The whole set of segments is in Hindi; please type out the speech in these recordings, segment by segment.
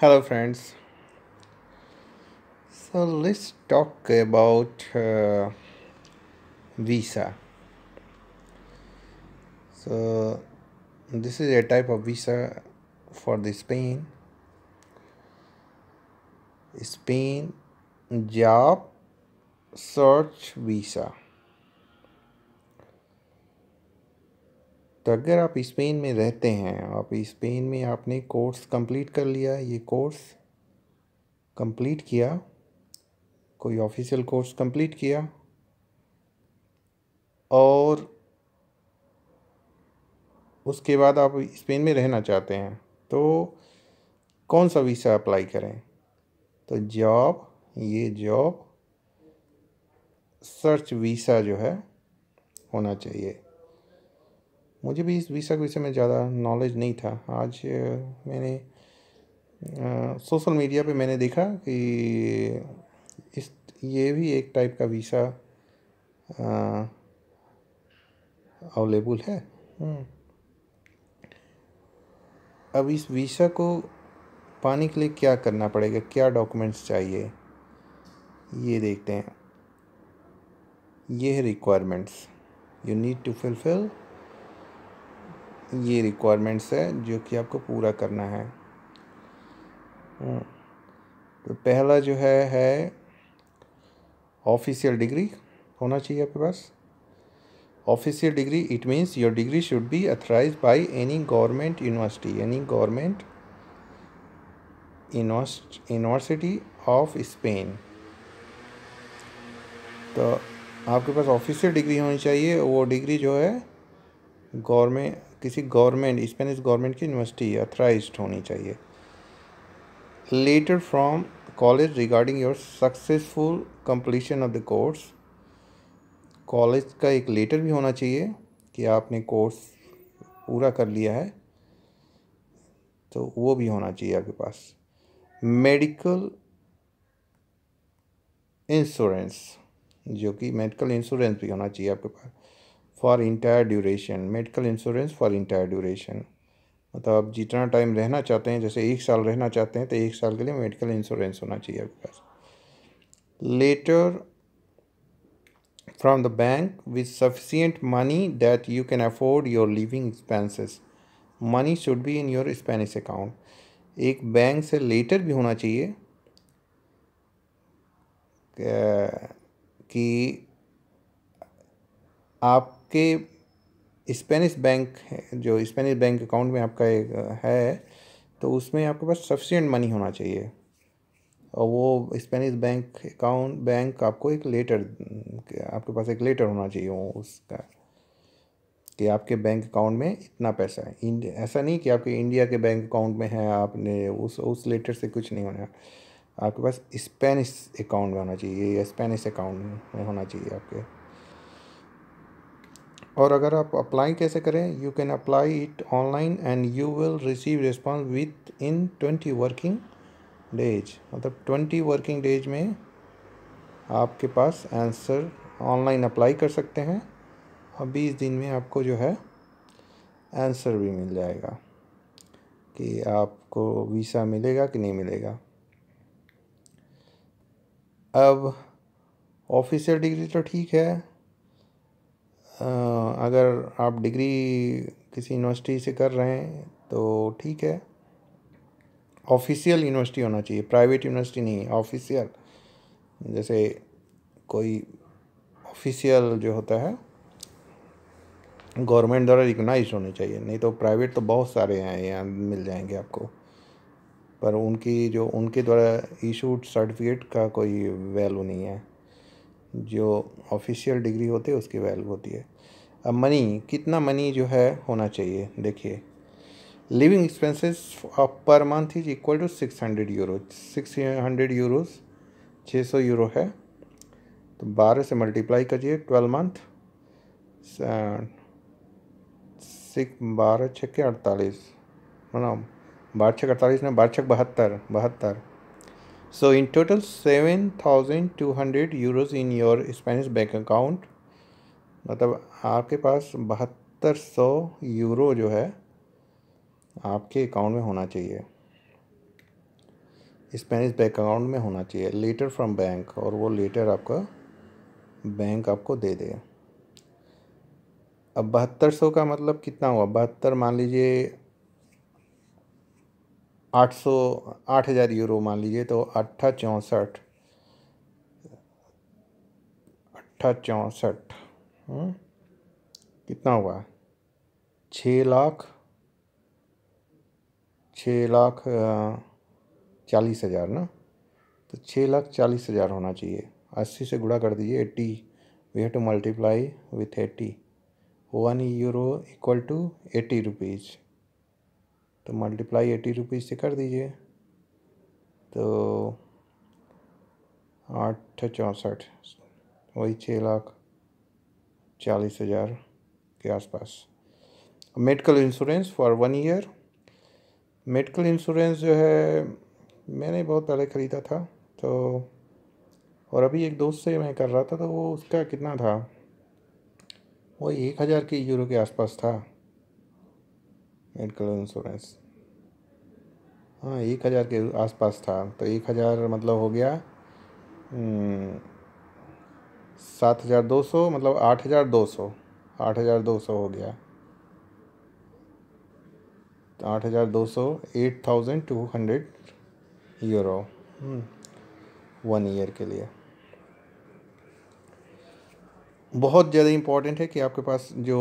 hello friends so let's talk about uh, visa so this is a type of visa for the spain spain job search visa तो अगर आप स्पेन में रहते हैं आप स्पेन में आपने कोर्स कंप्लीट कर लिया ये कोर्स कंप्लीट किया कोई ऑफिशियल कोर्स कंप्लीट किया और उसके बाद आप स्पेन में रहना चाहते हैं तो कौन सा वीसा अप्लाई करें तो जॉब ये जॉब सर्च वीसा जो है होना चाहिए मुझे भी इस विषय के विषय में ज़्यादा नॉलेज नहीं था आज मैंने सोशल मीडिया पे मैंने देखा कि इस ये भी एक टाइप का वीसा अवेलेबल है हम्म। अब इस वीसा को पाने के लिए क्या करना पड़ेगा क्या डॉक्यूमेंट्स चाहिए ये देखते हैं ये है requirements you need to fulfil ये रिक्वायरमेंट्स है जो कि आपको पूरा करना है तो पहला जो है है ऑफिशियल डिग्री होना चाहिए आपके पास official degree it means your degree should be authorise by any government university any government university of Spain तो आपके पास ऑफिशियल डिग्री होनी चाहिए वो डिग्री जो है गवर्नमेंट किसी गवर्नमेंट स्पेनिश गवर्नमेंट की यूनिवर्सिटी अथराइज होनी चाहिए letter from college regarding your successful completion of the course college का एक लेटर भी होना चाहिए कि आपने कोर्स पूरा कर लिया है तो वो भी होना चाहिए आपके पास मेडिकल इंश्योरेंस जो कि मेडिकल इंश्योरेंस भी होना चाहिए आपके पास for entire duration medical insurance for entire duration मतलब आप जितना टाइम रहना चाहते हैं जैसे एक साल रहना चाहते हैं तो एक साल के लिए मेडिकल इंश्योरेंस होना चाहिए आपके पास letter from the bank with sufficient money that you can afford your living expenses money should be in your Spanish account एक बैंक से लेटर भी होना चाहिए कि आप आपके स्पेनिश बैंक जो स्पेनिश बैंक अकाउंट में आपका एक है तो उसमें आपके पास सफिशेंट मनी होना चाहिए और वो स्पेनिश बैंक अकाउंट बैंक आपको एक लेटर आपके पास एक लेटर होना चाहिए वो उसका कि आपके बैंक अकाउंट में इतना पैसा है ऐसा नहीं कि आपके इंडिया के बैंक अकाउंट में है आपने उस उस लेटर से कुछ नहीं होना आपके पास स्पेनिश अकाउंट में होना चाहिए या स्पेनिश अकाउंट में होना चाहिए आपके और अगर आप अप्लाई कैसे करें you can apply it online and you will receive response within twenty working days मतलब ट्वेंटी वर्किंग डेज में आपके पास आंसर ऑनलाइन अप्लाई कर सकते हैं और बीस दिन में आपको जो है आंसर भी मिल जाएगा कि आपको वीसा मिलेगा कि नहीं मिलेगा अब ऑफिसर डिग्री तो ठीक है अगर आप डिग्री किसी यूनिवर्सिटी से कर रहे हैं तो ठीक है ऑफिशियल यूनिवर्सिटी होना चाहिए प्राइवेट यूनिवर्सिटी नहीं ऑफिशियल जैसे कोई ऑफिशियल जो होता है गवर्नमेंट द्वारा रिकोगनाइज होने चाहिए नहीं तो प्राइवेट तो बहुत सारे हैं यहाँ मिल जाएंगे आपको पर उनकी जो उनके द्वारा इशूड सर्टिफिकेट का कोई वैल्यू नहीं है जो ऑफिशियल डिग्री होती है उसकी वैल्यू होती है अब मनी कितना मनी जो है होना चाहिए देखिए living expenses of per month is equal to six hundred euro six hundred euros छः सौ यूरो है तो बारह से मल्टीप्लाई करिए ट्वेल्व मंथ सिक्स बारह छः के अड़तालीस है ना बारह छः अड़तालीस ना बारह छः बहत्तर बहत्तर so in total 7200 euros in your spanish bank account मतलब आपके पास बहत्तर सौ यूरो जो है आपके अकाउंट में होना चाहिए स्पेनिश बैंक अकाउंट में होना चाहिए लेटर फ्रॉम बैंक और वो लेटर आपका बैंक आपको दे दे अब बहत्तर सौ का मतलब कितना हुआ बहत्तर मान लीजिए आठ सौ आठ हज़ार यूरो मान लीजिए तो अट्ठा चौंसठ अट्ठा चौंसठ हम्म, कितना हुआ छ लाख छ तो लाख चालीस हज़ार ना तो छः लाख चालीस हज़ार होना चाहिए अस्सी से गुड़ा कर दीजिए eighty we have to multiply with eighty one euro equal to eighty rupees तो मल्टीप्लाई एटी रुपीज़ से कर दीजिए तो आठ चौंसठ वही छः लाख चालीस हज़ार के आसपास medical insurance for one year medical insurance जो है मैंने बहुत पहले ख़रीदा था तो और अभी एक दोस्त से मैं कर रहा था तो वो उसका कितना था वो एक हज़ार के यूरो के आसपास था मेडिकल इंश्योरेंस हाँ एक हज़ार के आसपास था तो एक हज़ार मतलब हो गया हम्म, सात हज़ार दो सौ मतलब आठ हज़ार दो सौ आठ हज़ार दो सौ हो गया आठ हज़ार दो सौ eight thousand two hundred euro one year के लिए बहुत ज़्यादा इम्पॉर्टेंट है कि आपके पास जो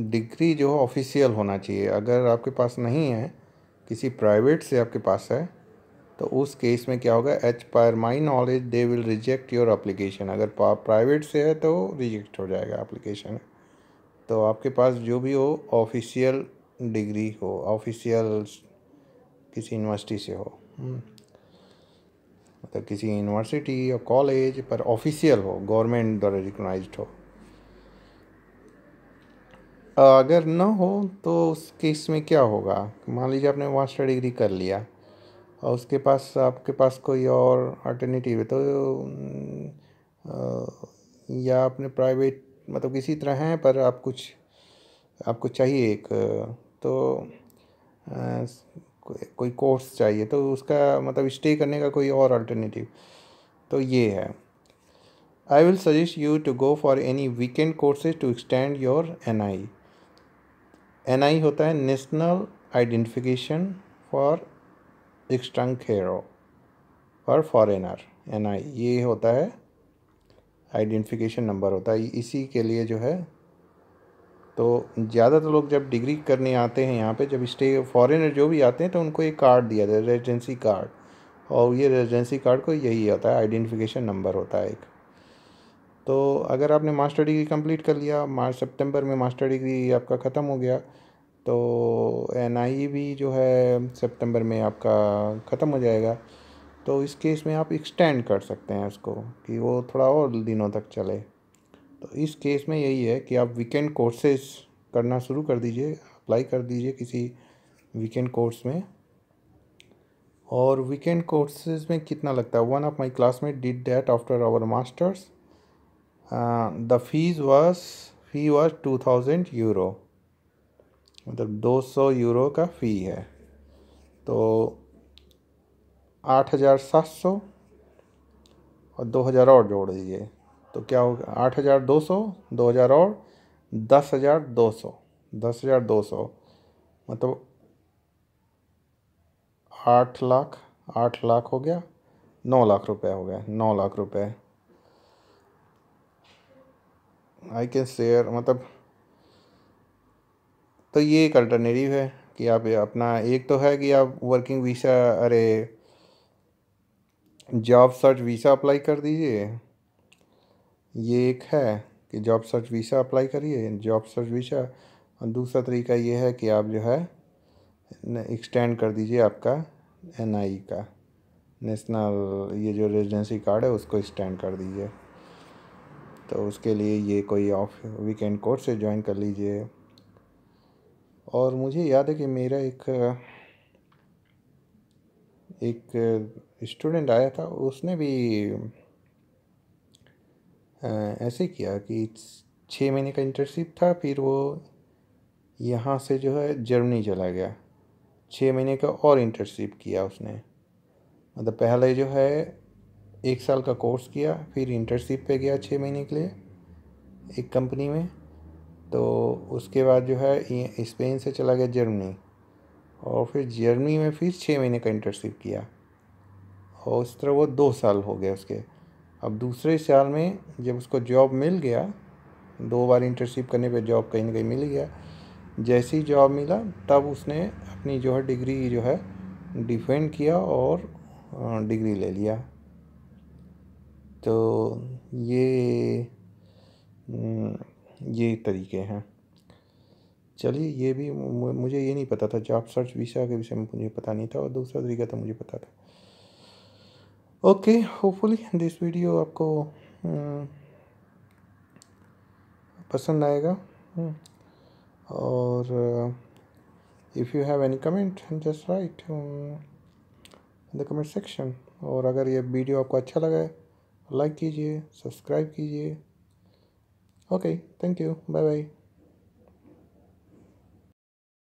डिग्री जो है ऑफिशियल होना चाहिए अगर आपके पास नहीं है किसी प्राइवेट से आपके पास है तो उस केस में क्या होगा as per my knowledge they will reject your application अगर प्राइवेट से है तो रिजेक्ट हो जाएगा अप्लीकेशन तो आपके पास जो भी हो ऑफिशियल डिग्री हो ऑफिशियल किसी यूनिवर्सिटी से हो हम्म, मतलब किसी यूनिवर्सिटी या कॉलेज पर ऑफिशियल हो गवर्नमेंट द्वारा रिकोगनाइज हो अगर ना हो तो उस केस में क्या होगा मान लीजिए आपने मास्टर डिग्री कर लिया और उसके पास आपके पास कोई और अल्टरनेटिव है तो या आपने प्राइवेट मतलब किसी तरह हैं पर आप कुछ आपको चाहिए एक तो कोई कोर्स चाहिए तो उसका मतलब स्टे करने का कोई और अल्टरनेटिव तो ये है I will suggest you to go for any weekend courses to extend your N I N I होता है नेशनल आइडेंटिफिकेशन फॉर एक्सटंखेरो और फॉरेनर एन आई ये होता है आइडेंटिफिकेशन नंबर होता है इसी के लिए जो है तो ज़्यादातर लोग जब डिग्री करने आते हैं यहाँ पे जब स्टे फॉरेनर जो भी आते हैं तो उनको एक कार्ड दिया जाता है रेजिडेंसी कार्ड और ये रेजिडेंसी कार्ड को यही होता है आइडेंटिफिकेशन नंबर होता है एक तो अगर आपने मास्टर डिग्री कंप्लीट कर लिया मार्च सितंबर में मास्टर डिग्री आपका ख़त्म हो गया तो एन e भी जो है सितंबर में आपका ख़त्म हो जाएगा तो इस केस में आप एक्सटेंड कर सकते हैं उसको कि वो थोड़ा और दिनों तक चले तो इस केस में यही है कि आप वीकेंड कोर्सेज करना शुरू कर दीजिए अप्लाई कर दीजिए किसी वीकेंड कोर्स में और वीकेंड कोर्सेज में कितना लगता है one of my classmate did that after our masters the fees was fee was two thousand euro मतलब दो सौ यूरो का फ़ी है तो आठ हज़ार सात सौ और दो हज़ार और जोड़ दीजिए तो क्या होगा आठ हज़ार दो सौ दो हज़ार और दस हज़ार दो सौ दस हज़ार दो सौ मतलब आठ लाख आठ लाख हो गया नौ लाख रुपए हो गया नौ लाख रुपए आई कैन शेयर मतलब तो ये एक अल्टरनेटिव है कि आप अपना एक तो है कि आप वर्किंग वीसा अरे जॉब सर्च वीसा अप्लाई कर दीजिए ये एक है कि जॉब सर्च वीसा अप्लाई करिए जॉब सर्च वीसा और दूसरा तरीका ये है कि आप जो है एक्सटेंड कर दीजिए आपका एनआई e का नेशनल ये जो रेजिडेंसी कार्ड है उसको एक्सटेंड कर दीजिए तो उसके लिए ये कोई ऑफ वीकेंड कोर्स से ज्वाइन कर लीजिए और मुझे याद है कि मेरा एक एक स्टूडेंट आया था उसने भी ऐसे किया कि छः महीने का इंटर्नशिप था फिर वो यहाँ से जो है जर्मनी चला गया छः महीने का और इंटर्नशिप किया उसने मतलब पहले जो है एक साल का कोर्स किया फिर इंटर्नशिप पे गया छः महीने के लिए एक कंपनी में तो उसके बाद जो है स्पेन से चला गया जर्मनी और फिर जर्मनी में फिर छः महीने का इंटर्नशिप किया और उस तरह वो दो साल हो गया उसके अब दूसरे साल में जब उसको जॉब मिल गया दो बार इंटर्नशिप करने पे जॉब कहीं ना कहीं मिल गया जैसे ही जॉब मिला तब उसने अपनी जो है डिग्री जो है डिफेंड किया और डिग्री ले लिया तो ये हम्म, ये तरीके हैं चलिए ये भी मुझे ये नहीं पता था जॉब सर्च वीसा के विषय में मुझे पता नहीं था और दूसरा तरीका तो मुझे पता था ओके होपफुली दिस वीडियो आपको हम्म, पसंद आएगा हम्म, और if you have any comment just write in the comment section और अगर ये वीडियो आपको अच्छा लगा है लाइक कीजिए सब्सक्राइब कीजिए okay thank you bye bye